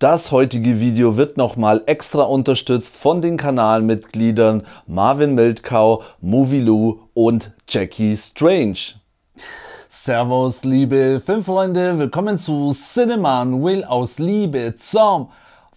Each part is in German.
Das heutige Video wird nochmal extra unterstützt von den Kanalmitgliedern Marvin Mildkau, Movie Lou und Jackie Strange. Servus, liebe Filmfreunde, willkommen zu Cineman Will aus Liebe zum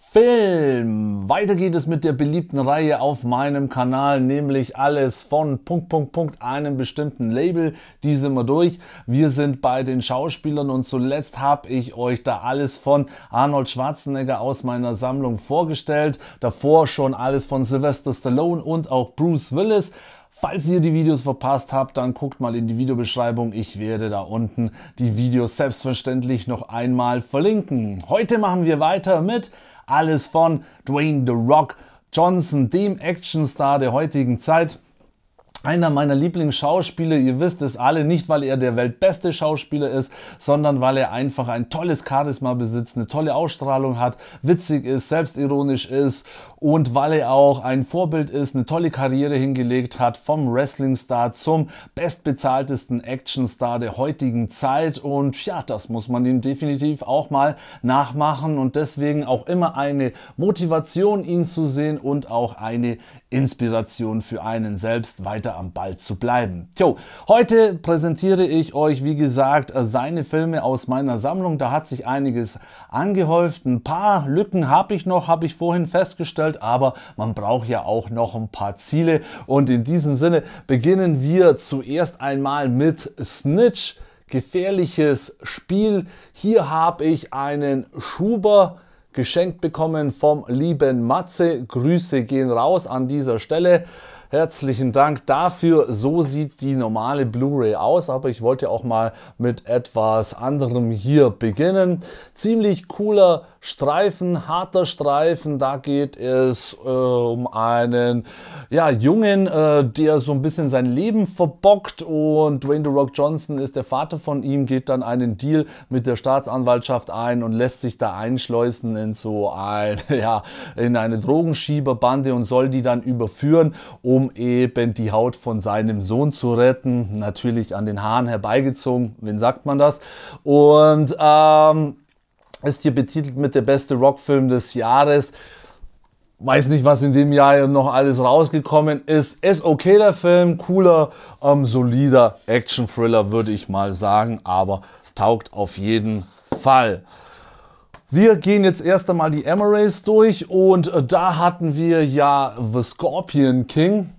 Film. Weiter geht es mit der beliebten Reihe auf meinem Kanal, nämlich alles von Punkt, Punkt, Punkt, einem bestimmten Label. Die sind wir durch. Wir sind bei den Schauspielern und zuletzt habe ich euch da alles von Arnold Schwarzenegger aus meiner Sammlung vorgestellt. Davor schon alles von Sylvester Stallone und auch Bruce Willis. Falls ihr die Videos verpasst habt, dann guckt mal in die Videobeschreibung. Ich werde da unten die Videos selbstverständlich noch einmal verlinken. Heute machen wir weiter mit alles von Dwayne The Rock Johnson, dem Actionstar der heutigen Zeit einer meiner Lieblingsschauspieler. Ihr wisst es alle, nicht weil er der weltbeste Schauspieler ist, sondern weil er einfach ein tolles Charisma besitzt, eine tolle Ausstrahlung hat, witzig ist, selbstironisch ist und weil er auch ein Vorbild ist, eine tolle Karriere hingelegt hat, vom Wrestling-Star zum bestbezahltesten Action-Star der heutigen Zeit. Und ja, das muss man ihm definitiv auch mal nachmachen und deswegen auch immer eine Motivation, ihn zu sehen und auch eine Inspiration für einen selbst weiter am Ball zu bleiben. Tjo, heute präsentiere ich euch, wie gesagt, seine Filme aus meiner Sammlung. Da hat sich einiges angehäuft. Ein paar Lücken habe ich noch, habe ich vorhin festgestellt, aber man braucht ja auch noch ein paar Ziele. Und in diesem Sinne beginnen wir zuerst einmal mit Snitch. Gefährliches Spiel. Hier habe ich einen Schuber geschenkt bekommen vom lieben Matze. Grüße gehen raus an dieser Stelle. Herzlichen Dank dafür. So sieht die normale Blu-ray aus, aber ich wollte auch mal mit etwas anderem hier beginnen. Ziemlich cooler Streifen, harter Streifen. Da geht es äh, um einen ja, Jungen, äh, der so ein bisschen sein Leben verbockt und Dwayne The Rock Johnson ist der Vater von ihm, geht dann einen Deal mit der Staatsanwaltschaft ein und lässt sich da einschleusen in so ein, ja, in eine Drogenschieberbande und soll die dann überführen, um um eben die Haut von seinem Sohn zu retten. Natürlich an den Haaren herbeigezogen, wen sagt man das? Und ähm, ist hier betitelt mit der beste Rockfilm des Jahres. Weiß nicht, was in dem Jahr noch alles rausgekommen ist. Ist okay der Film, cooler, ähm, solider Action-Thriller, würde ich mal sagen, aber taugt auf jeden Fall. Wir gehen jetzt erst einmal die Emirates durch und äh, da hatten wir ja The Scorpion King.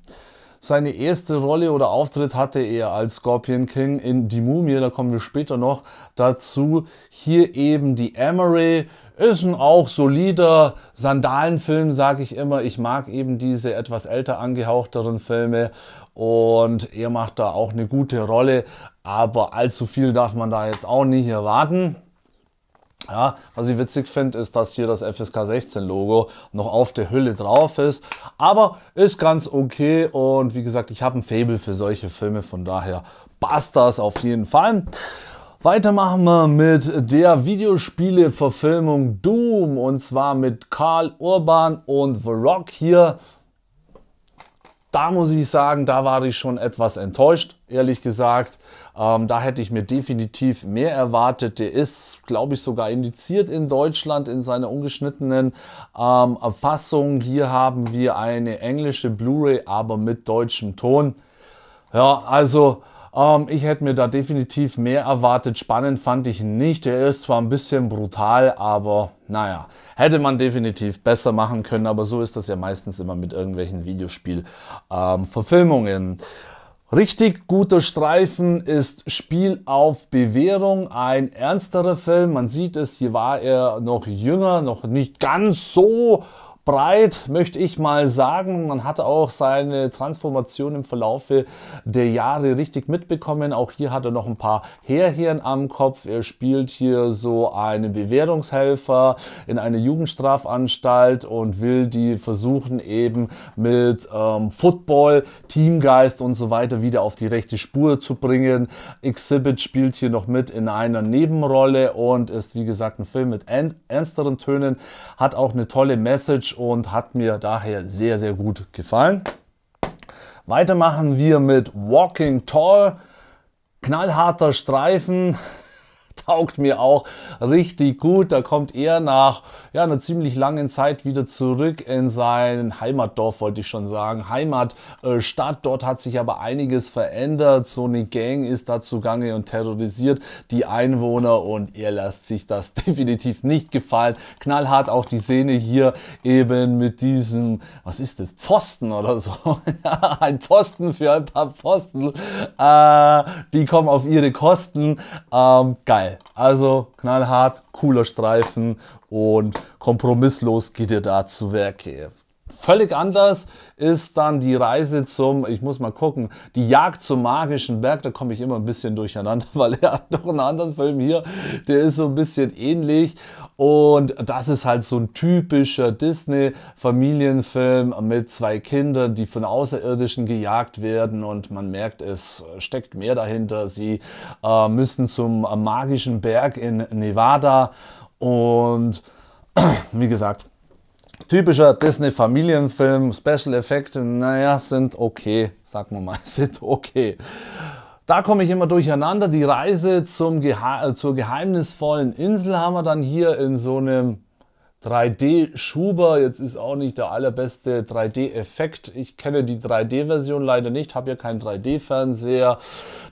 Seine erste Rolle oder Auftritt hatte er als Scorpion King in Die Mumie, da kommen wir später noch dazu. Hier eben die Emery, ist ein auch solider Sandalenfilm, sage ich immer. Ich mag eben diese etwas älter angehauchteren Filme und er macht da auch eine gute Rolle, aber allzu viel darf man da jetzt auch nicht erwarten. Ja, was ich witzig finde, ist, dass hier das FSK 16 Logo noch auf der Hülle drauf ist. Aber ist ganz okay und wie gesagt, ich habe ein Faible für solche Filme, von daher passt das auf jeden Fall. Weiter machen wir mit der Videospiele-Verfilmung Doom und zwar mit Karl Urban und The Rock hier. Da muss ich sagen, da war ich schon etwas enttäuscht ehrlich gesagt. Ähm, da hätte ich mir definitiv mehr erwartet. Der ist, glaube ich, sogar indiziert in Deutschland in seiner ungeschnittenen ähm, Fassung. Hier haben wir eine englische Blu-ray, aber mit deutschem Ton. Ja, also ähm, ich hätte mir da definitiv mehr erwartet. Spannend fand ich ihn nicht. Er ist zwar ein bisschen brutal, aber naja, hätte man definitiv besser machen können. Aber so ist das ja meistens immer mit irgendwelchen Videospielverfilmungen. Ähm, Richtig guter Streifen ist Spiel auf Bewährung, ein ernsterer Film. Man sieht es, hier war er noch jünger, noch nicht ganz so breit, möchte ich mal sagen. Man hat auch seine Transformation im Verlaufe der Jahre richtig mitbekommen. Auch hier hat er noch ein paar Härchen am Kopf. Er spielt hier so einen Bewährungshelfer in einer Jugendstrafanstalt und will die versuchen eben mit ähm, Football, Teamgeist und so weiter wieder auf die rechte Spur zu bringen. Exhibit spielt hier noch mit in einer Nebenrolle und ist wie gesagt ein Film mit ernsteren Tönen, hat auch eine tolle Message und hat mir daher sehr, sehr gut gefallen. Weitermachen wir mit Walking Tall. Knallharter Streifen, taugt mir auch richtig gut. Da kommt er nach ja, einer ziemlich langen Zeit wieder zurück in sein Heimatdorf, wollte ich schon sagen. Heimatstadt. Äh, Dort hat sich aber einiges verändert. So eine Gang ist da zugange und terrorisiert die Einwohner und er lässt sich das definitiv nicht gefallen. Knallhart auch die Szene hier eben mit diesem, was ist das, Pfosten oder so. ein Pfosten für ein paar Pfosten. Äh, die kommen auf ihre Kosten. Ähm, geil. Also knallhart, cooler Streifen und kompromisslos geht ihr da zu Werke. Völlig anders ist dann die Reise zum, ich muss mal gucken, die Jagd zum magischen Berg. Da komme ich immer ein bisschen durcheinander, weil er hat noch einen anderen Film hier, der ist so ein bisschen ähnlich. Und das ist halt so ein typischer Disney-Familienfilm mit zwei Kindern, die von Außerirdischen gejagt werden. Und man merkt, es steckt mehr dahinter. Sie äh, müssen zum äh, magischen Berg in Nevada. Und wie gesagt, typischer Disney-Familienfilm, Special-Effekte, naja, sind okay, sagen wir mal, sind okay. Da komme ich immer durcheinander. Die Reise zum Geha äh, zur geheimnisvollen Insel haben wir dann hier in so einem 3D-Schuber. Jetzt ist auch nicht der allerbeste 3D-Effekt. Ich kenne die 3D-Version leider nicht, habe ja keinen 3D-Fernseher.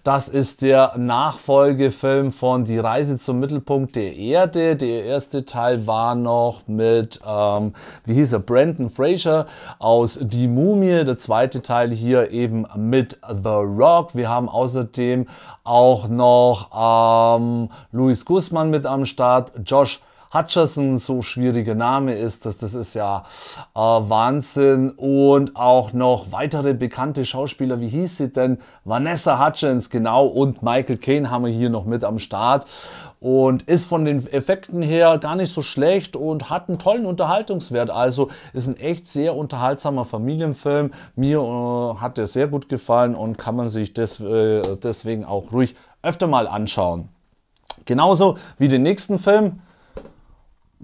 Das ist der Nachfolgefilm von Die Reise zum Mittelpunkt der Erde. Der erste Teil war noch mit, ähm, wie hieß er, Brandon Fraser aus Die Mumie. Der zweite Teil hier eben mit The Rock. Wir haben außerdem auch noch ähm, Luis Guzman mit am Start, Josh Hutcherson so schwieriger Name ist. Das, das ist ja äh, Wahnsinn. Und auch noch weitere bekannte Schauspieler, wie hieß sie denn? Vanessa Hutchins, genau. Und Michael Caine haben wir hier noch mit am Start. Und ist von den Effekten her gar nicht so schlecht und hat einen tollen Unterhaltungswert. Also ist ein echt sehr unterhaltsamer Familienfilm. Mir äh, hat der sehr gut gefallen und kann man sich des, äh, deswegen auch ruhig öfter mal anschauen. Genauso wie den nächsten Film,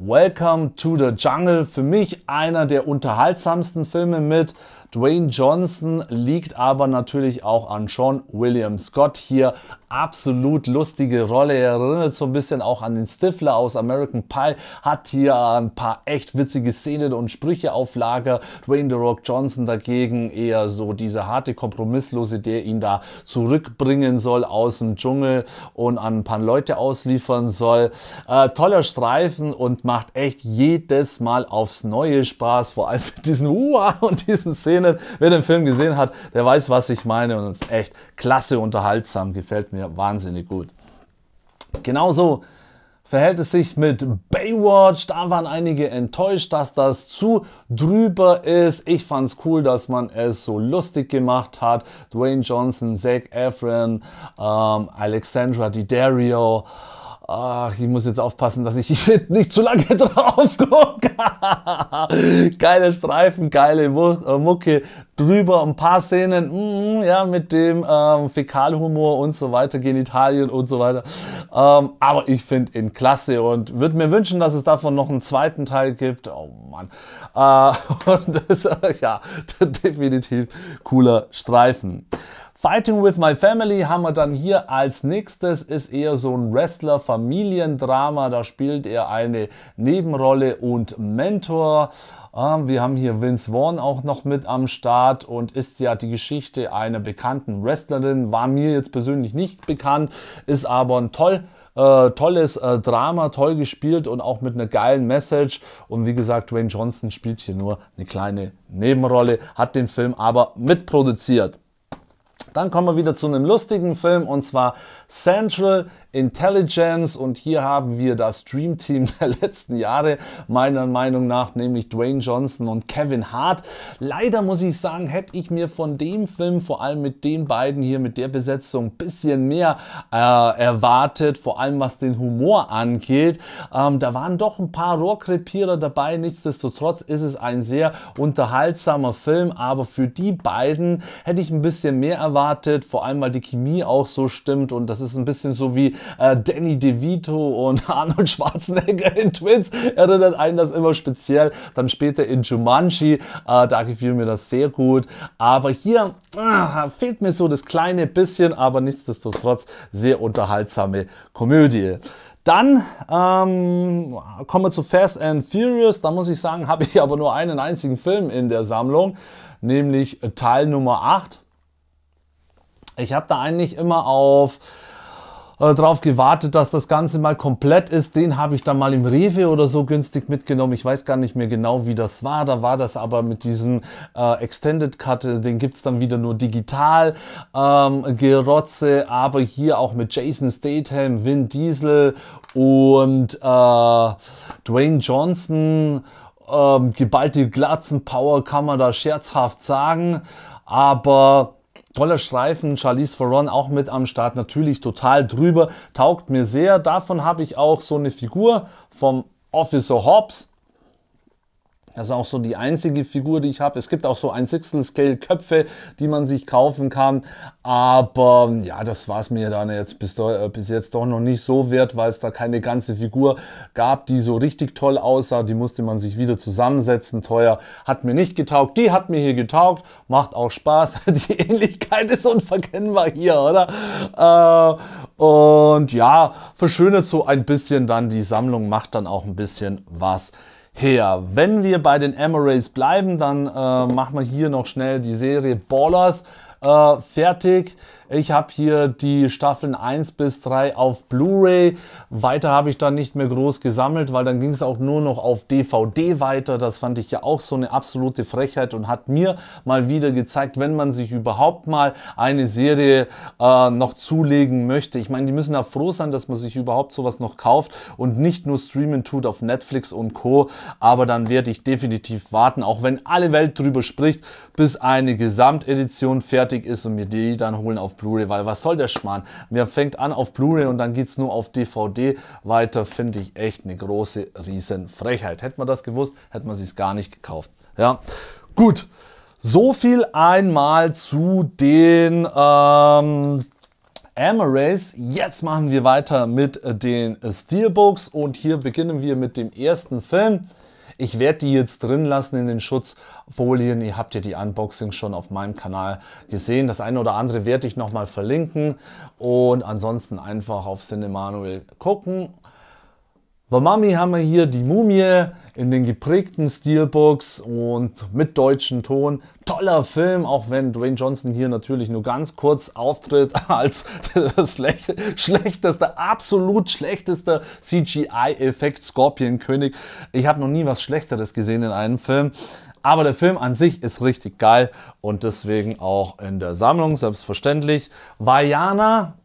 Welcome to the Jungle. Für mich einer der unterhaltsamsten Filme mit Dwayne Johnson liegt aber natürlich auch an Sean William Scott hier. Absolut lustige Rolle. Er erinnert so ein bisschen auch an den Stifler aus American Pie. Hat hier ein paar echt witzige Szenen und Sprüche auf Lager. Dwayne The Rock Johnson dagegen eher so diese harte Kompromisslose, der ihn da zurückbringen soll aus dem Dschungel und an ein paar Leute ausliefern soll. Äh, toller Streifen und macht echt jedes Mal aufs Neue Spaß. Vor allem mit diesen Uah und diesen Szenen Szenen. Wer den Film gesehen hat, der weiß, was ich meine und ist echt klasse unterhaltsam, gefällt mir wahnsinnig gut. Genauso verhält es sich mit Baywatch. Da waren einige enttäuscht, dass das zu drüber ist. Ich fand es cool, dass man es so lustig gemacht hat. Dwayne Johnson, Zach Efron, ähm, Alexandra Daddario Ach, ich muss jetzt aufpassen, dass ich nicht zu lange drauf gucke. geile Streifen, geile äh, Mucke drüber, ein paar Szenen, mm, ja, mit dem ähm, Fäkalhumor und so weiter, Genitalien und so weiter. Ähm, aber ich finde ihn klasse und würde mir wünschen, dass es davon noch einen zweiten Teil gibt. Oh Mann. Äh, und das, ist ja, definitiv cooler Streifen. Fighting with My Family haben wir dann hier als nächstes, ist eher so ein Wrestler-Familiendrama. Da spielt er eine Nebenrolle und Mentor. Ähm, wir haben hier Vince Vaughn auch noch mit am Start und ist ja die Geschichte einer bekannten Wrestlerin. War mir jetzt persönlich nicht bekannt, ist aber ein toll äh, tolles äh, Drama, toll gespielt und auch mit einer geilen Message. Und wie gesagt, Dwayne Johnson spielt hier nur eine kleine Nebenrolle, hat den Film aber mitproduziert. Dann kommen wir wieder zu einem lustigen Film und zwar Central Intelligence und hier haben wir das Dream Team der letzten Jahre meiner Meinung nach, nämlich Dwayne Johnson und Kevin Hart. Leider muss ich sagen, hätte ich mir von dem Film, vor allem mit den beiden hier, mit der Besetzung, ein bisschen mehr äh, erwartet, vor allem was den Humor angeht. Ähm, da waren doch ein paar Rohrkrepierer dabei, nichtsdestotrotz ist es ein sehr unterhaltsamer Film, aber für die beiden hätte ich ein bisschen mehr erwartet erwartet, vor allem weil die Chemie auch so stimmt und das ist ein bisschen so wie äh, Danny DeVito und Arnold Schwarzenegger in Twins, erinnert einen das immer speziell. Dann später in Jumanji, äh, da gefiel mir das sehr gut, aber hier äh, fehlt mir so das kleine bisschen, aber nichtsdestotrotz sehr unterhaltsame Komödie. Dann ähm, kommen wir zu Fast and Furious. Da muss ich sagen, habe ich aber nur einen einzigen Film in der Sammlung, nämlich Teil Nummer 8. Ich habe da eigentlich immer auf äh, gewartet, dass das Ganze mal komplett ist. Den habe ich dann mal im Rewe oder so günstig mitgenommen. Ich weiß gar nicht mehr genau, wie das war. Da war das aber mit diesem äh, Extended Cut, äh, den gibt es dann wieder nur digital ähm, gerotze, aber hier auch mit Jason Statham, Vin Diesel und äh, Dwayne Johnson. Ähm, geballte Glatzenpower kann man da scherzhaft sagen, aber Toller Streifen, Charlize Theron auch mit am Start, natürlich total drüber, taugt mir sehr. Davon habe ich auch so eine Figur vom Officer Hobbs das ist auch so die einzige Figur, die ich habe. Es gibt auch so ein Sixtel Scale Köpfe, die man sich kaufen kann. Aber ja, das war es mir dann jetzt bis, äh, bis jetzt doch noch nicht so wert, weil es da keine ganze Figur gab, die so richtig toll aussah. Die musste man sich wieder zusammensetzen. Teuer hat mir nicht getaugt. Die hat mir hier getaugt. Macht auch Spaß. Die Ähnlichkeit ist unverkennbar hier, oder? Äh, und ja, verschönert so ein bisschen dann die Sammlung, macht dann auch ein bisschen was her. Wenn wir bei den Emirates bleiben, dann äh, machen wir hier noch schnell die Serie Ballers äh, fertig. Ich habe hier die Staffeln 1 bis 3 auf Blu-ray. Weiter habe ich dann nicht mehr groß gesammelt, weil dann ging es auch nur noch auf DVD weiter. Das fand ich ja auch so eine absolute Frechheit und hat mir mal wieder gezeigt, wenn man sich überhaupt mal eine Serie äh, noch zulegen möchte. Ich meine, die müssen ja froh sein, dass man sich überhaupt sowas noch kauft und nicht nur streamen tut auf Netflix und Co. Aber dann werde ich definitiv warten, auch wenn alle Welt drüber spricht, bis eine Gesamtedition fertig ist und mir die dann holen auf Blu-ray, weil was soll der Schmarrn? Mir fängt an auf Blu-ray und dann geht es nur auf DVD weiter, finde ich echt eine große Riesenfrechheit. Hätte man das gewusst, hätte man sich's gar nicht gekauft. Ja, gut. So viel einmal zu den ähm, Amarays. Jetzt machen wir weiter mit äh, den äh, Steelbooks und hier beginnen wir mit dem ersten Film. Ich werde die jetzt drin lassen in den Schutzfolien. Ihr habt ja die Unboxing schon auf meinem Kanal gesehen. Das eine oder andere werde ich nochmal verlinken. Und ansonsten einfach auf Cinemanuel gucken. Bei haben wir hier die Mumie in den geprägten Steelbooks und mit deutschen Ton. Toller Film, auch wenn Dwayne Johnson hier natürlich nur ganz kurz auftritt als schlechteste, absolut schlechteste CGI-Effekt Scorpion-König. Ich habe noch nie was Schlechteres gesehen in einem Film. Aber der Film an sich ist richtig geil und deswegen auch in der Sammlung, selbstverständlich. Vajana,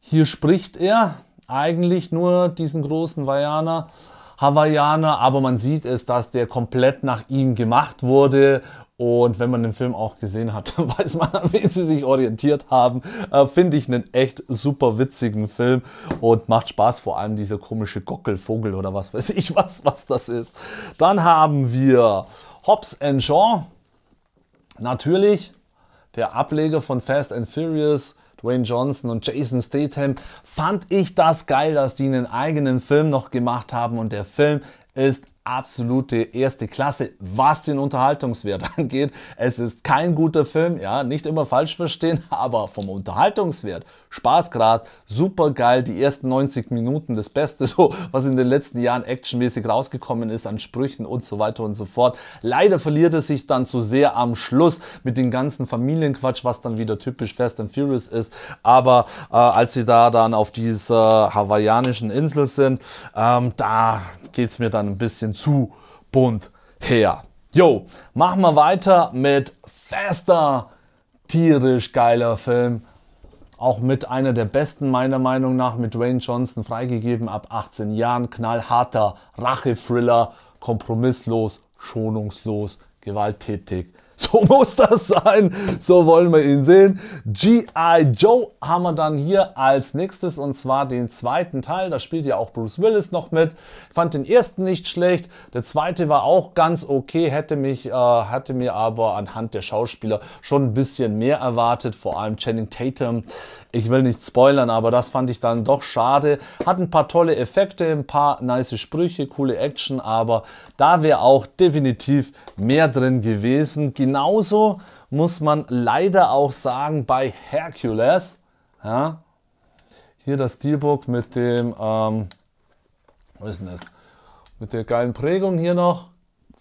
hier spricht er, eigentlich nur diesen großen Vajana. Hawaiianer, aber man sieht es, dass der komplett nach ihm gemacht wurde. Und wenn man den Film auch gesehen hat, dann weiß man, an wen sie sich orientiert haben. Äh, Finde ich einen echt super witzigen Film und macht Spaß, vor allem dieser komische Gockelvogel oder was weiß ich was, was das ist. Dann haben wir Hobbs and Shaw. Natürlich der Ableger von Fast and Furious Dwayne Johnson und Jason Statham, fand ich das geil, dass die einen eigenen Film noch gemacht haben und der Film ist absolute erste Klasse, was den Unterhaltungswert angeht. Es ist kein guter Film, ja, nicht immer falsch verstehen, aber vom Unterhaltungswert Spaßgrad. Super geil, die ersten 90 Minuten, das Beste, so was in den letzten Jahren actionmäßig rausgekommen ist an Sprüchen und so weiter und so fort. Leider verliert es sich dann zu sehr am Schluss mit dem ganzen Familienquatsch, was dann wieder typisch Fast and Furious ist. Aber äh, als sie da dann auf dieser hawaiianischen Insel sind, ähm, da es mir dann ein bisschen zu bunt her. Jo, machen wir weiter mit Faster. Tierisch geiler Film auch mit einer der besten meiner Meinung nach mit Dwayne Johnson freigegeben ab 18 Jahren, knallharter Rache-Thriller, kompromisslos, schonungslos, gewalttätig, so muss das sein. So wollen wir ihn sehen. G.I. Joe haben wir dann hier als nächstes und zwar den zweiten Teil. Da spielt ja auch Bruce Willis noch mit. Ich fand den ersten nicht schlecht. Der zweite war auch ganz okay. Hätte mich, äh, hatte mir aber anhand der Schauspieler schon ein bisschen mehr erwartet. Vor allem Channing Tatum. Ich will nicht spoilern, aber das fand ich dann doch schade. Hat ein paar tolle Effekte, ein paar nice Sprüche, coole Action, aber da wäre auch definitiv mehr drin gewesen. Genau genauso muss man leider auch sagen bei Hercules. Ja, hier das Steelbook mit dem, ähm, was ist denn das? Mit der geilen Prägung hier noch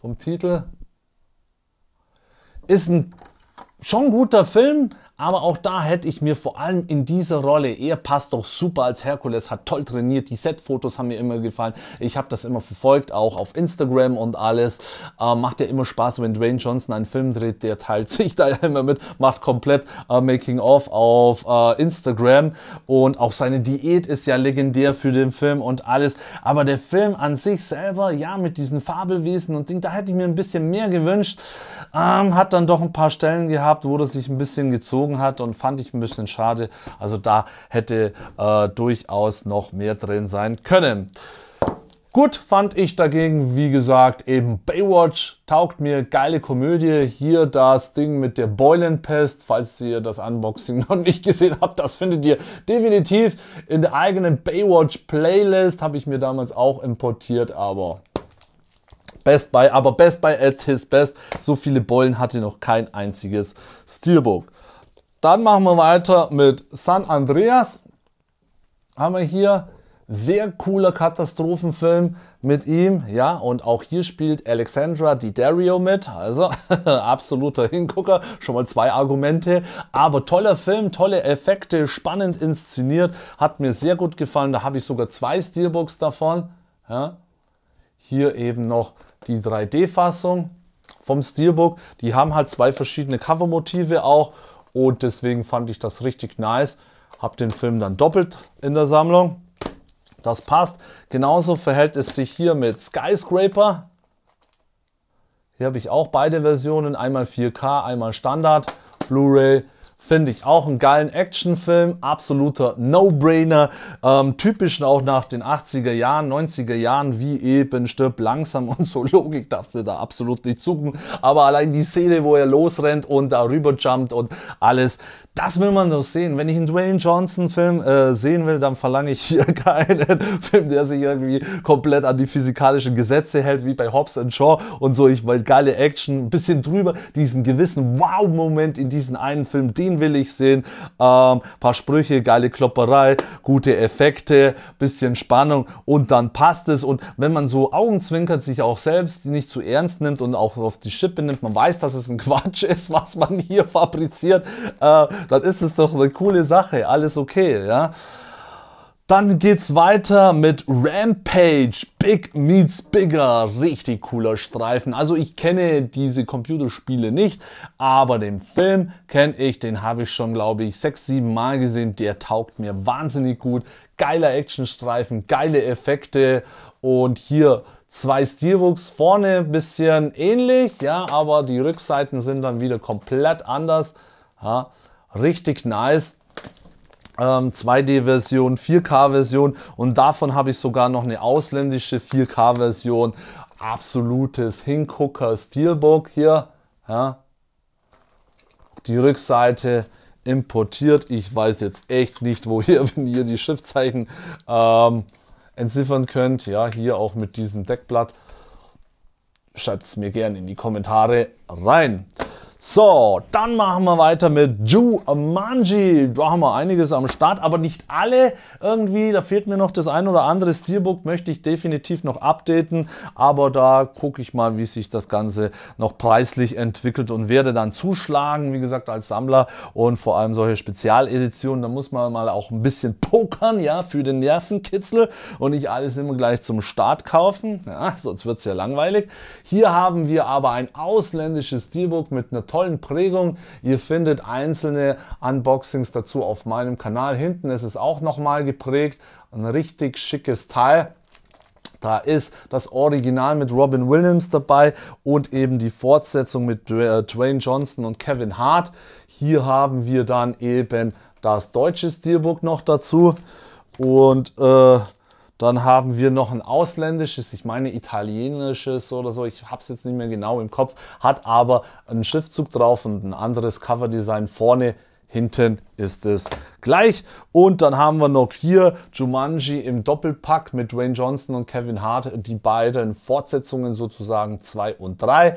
vom Titel. Ist ein schon guter Film, aber auch da hätte ich mir vor allem in dieser Rolle, er passt doch super als Herkules, hat toll trainiert, die Set-Fotos haben mir immer gefallen. Ich habe das immer verfolgt, auch auf Instagram und alles. Äh, macht ja immer Spaß, wenn Dwayne Johnson einen Film dreht, der teilt sich da immer mit, macht komplett äh, Making-of auf äh, Instagram. Und auch seine Diät ist ja legendär für den Film und alles. Aber der Film an sich selber, ja, mit diesen Fabelwesen und Ding, da hätte ich mir ein bisschen mehr gewünscht. Ähm, hat dann doch ein paar Stellen gehabt, wo das sich ein bisschen gezogen gezogen hat und fand ich ein bisschen schade. Also da hätte äh, durchaus noch mehr drin sein können. Gut fand ich dagegen, wie gesagt, eben Baywatch taugt mir, geile Komödie. Hier das Ding mit der Beulenpest, falls ihr das Unboxing noch nicht gesehen habt, das findet ihr definitiv in der eigenen Baywatch Playlist, habe ich mir damals auch importiert, aber Best Buy, aber Best Buy at his best, so viele Beulen hatte noch kein einziges Steelbook. Dann machen wir weiter mit San Andreas. Haben wir hier sehr cooler Katastrophenfilm mit ihm. Ja, und auch hier spielt Alexandra Di Dario mit. Also absoluter Hingucker. Schon mal zwei Argumente. Aber toller Film, tolle Effekte, spannend inszeniert. Hat mir sehr gut gefallen. Da habe ich sogar zwei Steelbooks davon. Ja. Hier eben noch die 3D-Fassung vom Steelbook. Die haben halt zwei verschiedene Covermotive auch und deswegen fand ich das richtig nice. Habe den Film dann doppelt in der Sammlung. Das passt. Genauso verhält es sich hier mit Skyscraper. Hier habe ich auch beide Versionen, einmal 4K, einmal Standard, Blu-ray Finde ich auch einen geilen Actionfilm, absoluter No-Brainer, ähm, typisch auch nach den 80er Jahren, 90er Jahren, wie eben stirbt langsam und so Logik darfst du da absolut nicht zucken. Aber allein die Szene, wo er losrennt und darüber jumpt und alles, das will man doch sehen. Wenn ich einen Dwayne Johnson-Film äh, sehen will, dann verlange ich hier keinen Film, der sich irgendwie komplett an die physikalischen Gesetze hält, wie bei Hobbs and Shaw und so. Ich will geile Action, ein bisschen drüber, diesen gewissen Wow-Moment in diesen einen Film, den will ich sehen. Ähm, paar Sprüche, geile Klopperei, gute Effekte, bisschen Spannung und dann passt es. Und wenn man so augenzwinkert, sich auch selbst nicht zu ernst nimmt und auch auf die Schippe nimmt, man weiß, dass es ein Quatsch ist, was man hier fabriziert. Äh, dann ist es doch eine coole Sache, alles okay, ja. Dann geht's weiter mit Rampage, Big Meets Bigger, richtig cooler Streifen. Also ich kenne diese Computerspiele nicht, aber den Film kenne ich, den habe ich schon, glaube ich, sechs, sieben Mal gesehen. Der taugt mir wahnsinnig gut. Geiler Actionstreifen, geile Effekte und hier zwei Steelbooks vorne ein bisschen ähnlich, ja, aber die Rückseiten sind dann wieder komplett anders. Ja. Richtig nice. 2D-Version, ähm, 4K-Version und davon habe ich sogar noch eine ausländische 4K-Version. Absolutes Hingucker Steelbook hier. Ja. Die Rückseite importiert. Ich weiß jetzt echt nicht, wo ihr, wenn ihr die Schriftzeichen ähm, entziffern könnt. Ja, hier auch mit diesem Deckblatt. Schreibt es mir gerne in die Kommentare rein. So, dann machen wir weiter mit Jumanji. Da haben wir einiges am Start, aber nicht alle irgendwie. Da fehlt mir noch das ein oder andere. Steelbook möchte ich definitiv noch updaten, aber da gucke ich mal, wie sich das Ganze noch preislich entwickelt und werde dann zuschlagen, wie gesagt, als Sammler und vor allem solche Spezialeditionen. Da muss man mal auch ein bisschen pokern, ja, für den Nervenkitzel und nicht alles immer gleich zum Start kaufen. Ja, sonst wird es ja langweilig. Hier haben wir aber ein ausländisches Steelbook mit einer tollen Prägung. Ihr findet einzelne Unboxings dazu auf meinem Kanal. Hinten ist es auch nochmal geprägt. Ein richtig schickes Teil. Da ist das Original mit Robin Williams dabei und eben die Fortsetzung mit äh, Dwayne Johnson und Kevin Hart. Hier haben wir dann eben das deutsche Steelbook noch dazu. Und äh, dann haben wir noch ein ausländisches, ich meine italienisches oder so, ich habe es jetzt nicht mehr genau im Kopf, hat aber einen Schriftzug drauf und ein anderes Coverdesign vorne. Hinten ist es gleich. Und dann haben wir noch hier Jumanji im Doppelpack mit Dwayne Johnson und Kevin Hart, die beiden Fortsetzungen sozusagen 2 und 3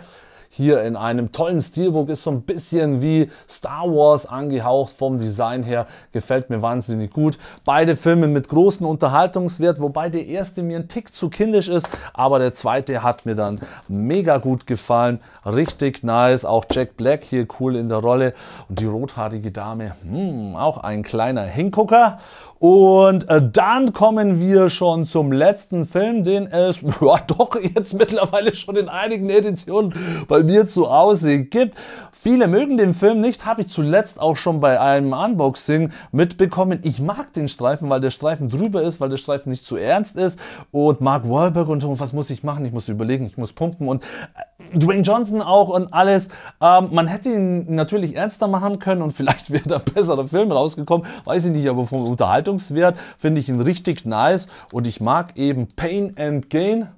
hier in einem tollen Steelbook. Ist so ein bisschen wie Star Wars angehaucht vom Design her. Gefällt mir wahnsinnig gut. Beide Filme mit großem Unterhaltungswert, wobei der erste mir ein Tick zu kindisch ist, aber der zweite hat mir dann mega gut gefallen. Richtig nice. Auch Jack Black hier cool in der Rolle. Und die rothaarige Dame, hm, auch ein kleiner Hingucker. Und äh, dann kommen wir schon zum letzten Film, den es ja, doch jetzt mittlerweile schon in einigen Editionen bei mir zu Hause gibt. Viele mögen den Film nicht, habe ich zuletzt auch schon bei einem Unboxing mitbekommen. Ich mag den Streifen, weil der Streifen drüber ist, weil der Streifen nicht zu ernst ist. Und Mark Wahlberg und so, was muss ich machen? Ich muss überlegen, ich muss pumpen und äh, Dwayne Johnson auch und alles. Ähm, man hätte ihn natürlich ernster machen können und vielleicht wäre da ein besserer Film rausgekommen. Weiß ich nicht, aber vom Unterhaltung unterhaltungswert, finde ich ihn richtig nice und ich mag eben Pain and Gain.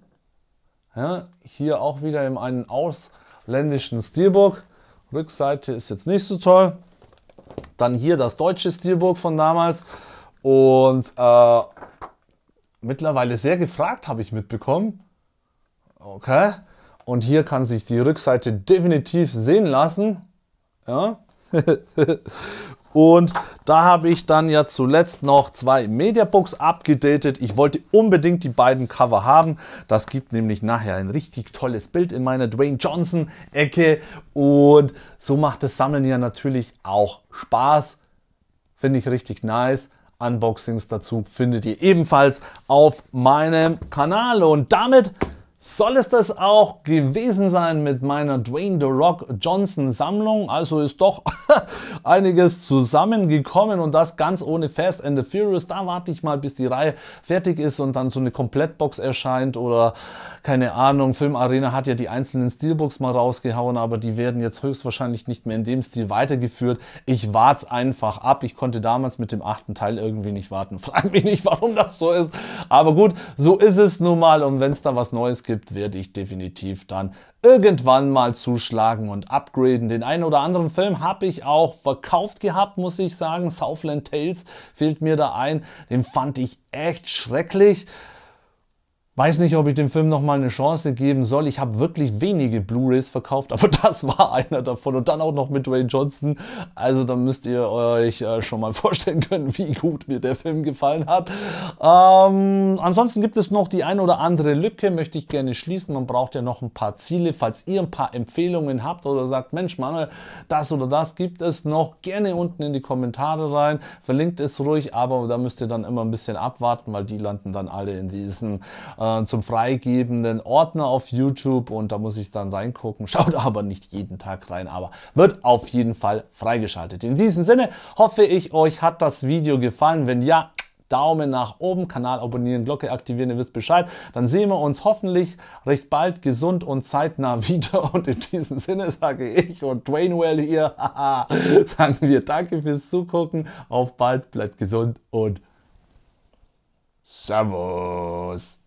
Ja, hier auch wieder in einem ausländischen Steelbook. Rückseite ist jetzt nicht so toll. Dann hier das deutsche Steelbook von damals und äh, mittlerweile sehr gefragt, habe ich mitbekommen. Okay. Und hier kann sich die Rückseite definitiv sehen lassen. Ja. Und da habe ich dann ja zuletzt noch zwei Mediabooks abgedatet. Ich wollte unbedingt die beiden Cover haben. Das gibt nämlich nachher ein richtig tolles Bild in meiner Dwayne Johnson Ecke. Und so macht das Sammeln ja natürlich auch Spaß. Finde ich richtig nice. Unboxings dazu findet ihr ebenfalls auf meinem Kanal. Und damit soll es das auch gewesen sein mit meiner Dwayne The Rock Johnson Sammlung? Also ist doch einiges zusammengekommen und das ganz ohne Fast and the Furious. Da warte ich mal, bis die Reihe fertig ist und dann so eine Komplettbox erscheint oder keine Ahnung. Filmarena hat ja die einzelnen Steelbooks mal rausgehauen, aber die werden jetzt höchstwahrscheinlich nicht mehr in dem Stil weitergeführt. Ich wart's einfach ab. Ich konnte damals mit dem achten Teil irgendwie nicht warten. Frag mich nicht, warum das so ist. Aber gut, so ist es nun mal und wenn es da was Neues gibt, gibt, werde ich definitiv dann irgendwann mal zuschlagen und upgraden. Den einen oder anderen Film habe ich auch verkauft gehabt, muss ich sagen. Southland Tales fehlt mir da ein. Den fand ich echt schrecklich. Weiß nicht, ob ich dem Film nochmal eine Chance geben soll. Ich habe wirklich wenige Blu-rays verkauft, aber das war einer davon. Und dann auch noch mit Dwayne Johnson. Also da müsst ihr euch äh, schon mal vorstellen können, wie gut mir der Film gefallen hat. Ähm, ansonsten gibt es noch die ein oder andere Lücke, möchte ich gerne schließen. Man braucht ja noch ein paar Ziele. Falls ihr ein paar Empfehlungen habt oder sagt, Mensch, Manuel, das oder das gibt es noch, gerne unten in die Kommentare rein. Verlinkt es ruhig, aber da müsst ihr dann immer ein bisschen abwarten, weil die landen dann alle in diesen... Äh, äh, zum freigebenden Ordner auf YouTube und da muss ich dann reingucken. Schaut aber nicht jeden Tag rein, aber wird auf jeden Fall freigeschaltet. In diesem Sinne hoffe ich, euch hat das Video gefallen. Wenn ja, Daumen nach oben, Kanal abonnieren, Glocke aktivieren, ihr wisst Bescheid. Dann sehen wir uns hoffentlich recht bald gesund und zeitnah wieder. Und in diesem Sinne sage ich und Dwayne Well hier, sagen wir danke fürs Zugucken. Auf bald, bleibt gesund und Servus.